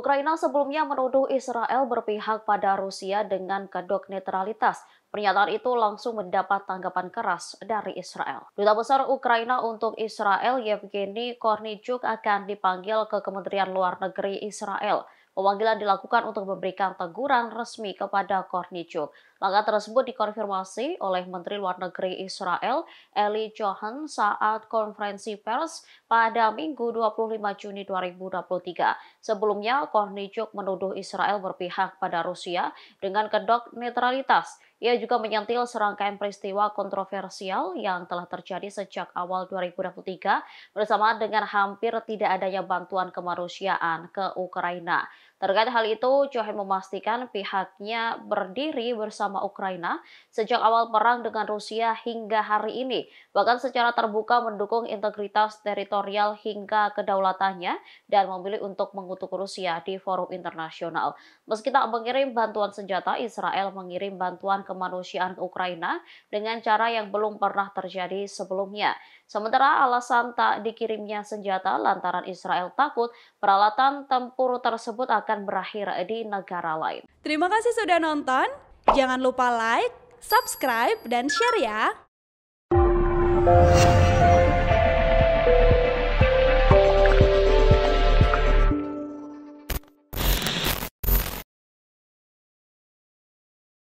Ukraina sebelumnya menuduh Israel berpihak pada Rusia dengan kedok netralitas. Pernyataan itu langsung mendapat tanggapan keras dari Israel. Duta Besar Ukraina untuk Israel Yevgeny Kornichuk akan dipanggil ke Kementerian Luar Negeri Israel. Pemanggilan dilakukan untuk memberikan teguran resmi kepada Kornicuk. Langkah tersebut dikonfirmasi oleh Menteri Luar Negeri Israel Eli Johan saat konferensi pers pada Minggu 25 Juni 2023. Sebelumnya, Kornicuk menuduh Israel berpihak pada Rusia dengan kedok netralitas ia juga menyentil serangkaian peristiwa kontroversial yang telah terjadi sejak awal 2023 bersama dengan hampir tidak adanya bantuan kemanusiaan ke Ukraina. Terkait hal itu, Johan memastikan pihaknya berdiri bersama Ukraina sejak awal perang dengan Rusia hingga hari ini, bahkan secara terbuka mendukung integritas teritorial hingga kedaulatannya dan memilih untuk mengutuk Rusia di forum internasional. Meski tak mengirim bantuan senjata, Israel mengirim bantuan kemanusiaan Ukraina dengan cara yang belum pernah terjadi sebelumnya. Sementara alasan tak dikirimnya senjata lantaran Israel takut peralatan tempur tersebut akan berakhir di negara lain. Terima kasih sudah nonton. Jangan lupa like, subscribe, dan share ya.